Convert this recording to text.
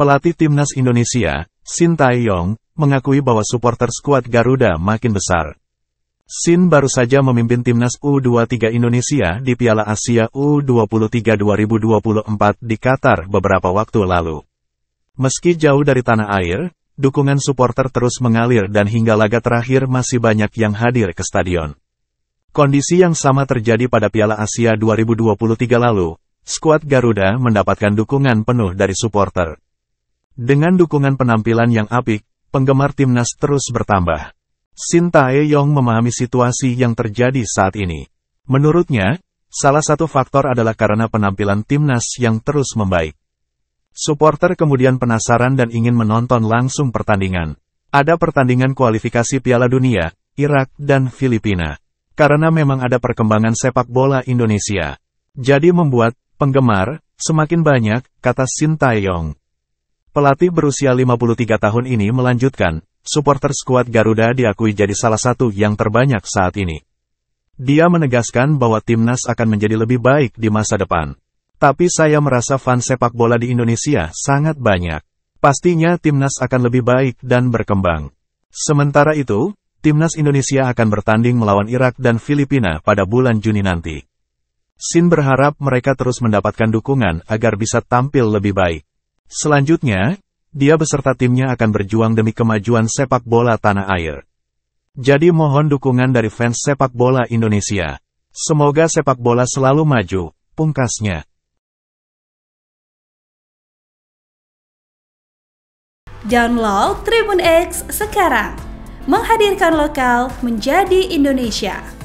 Pelatih Timnas Indonesia, Shin Tae-yong, mengakui bahwa supporter skuad Garuda makin besar. Shin baru saja memimpin Timnas U23 Indonesia di Piala Asia U23 2024 di Qatar beberapa waktu lalu. Meski jauh dari tanah air, dukungan supporter terus mengalir dan hingga laga terakhir masih banyak yang hadir ke stadion. Kondisi yang sama terjadi pada Piala Asia 2023 lalu, skuad Garuda mendapatkan dukungan penuh dari supporter. Dengan dukungan penampilan yang apik, penggemar timnas terus bertambah. Shin Tae-yong memahami situasi yang terjadi saat ini. Menurutnya, salah satu faktor adalah karena penampilan timnas yang terus membaik. Supporter kemudian penasaran dan ingin menonton langsung pertandingan. Ada pertandingan kualifikasi Piala Dunia, Irak dan Filipina. Karena memang ada perkembangan sepak bola Indonesia. Jadi membuat, penggemar, semakin banyak, kata Shin Tae-yong. Pelatih berusia 53 tahun ini melanjutkan, supporter skuad Garuda diakui jadi salah satu yang terbanyak saat ini. Dia menegaskan bahwa timnas akan menjadi lebih baik di masa depan. Tapi saya merasa fans sepak bola di Indonesia sangat banyak. Pastinya timnas akan lebih baik dan berkembang. Sementara itu, timnas Indonesia akan bertanding melawan Irak dan Filipina pada bulan Juni nanti. Sin berharap mereka terus mendapatkan dukungan agar bisa tampil lebih baik. Selanjutnya, dia beserta timnya akan berjuang demi kemajuan sepak bola tanah air. Jadi mohon dukungan dari fans sepak bola Indonesia. Semoga sepak bola selalu maju, pungkasnya. Download Tribun X sekarang. Menghadirkan lokal menjadi Indonesia.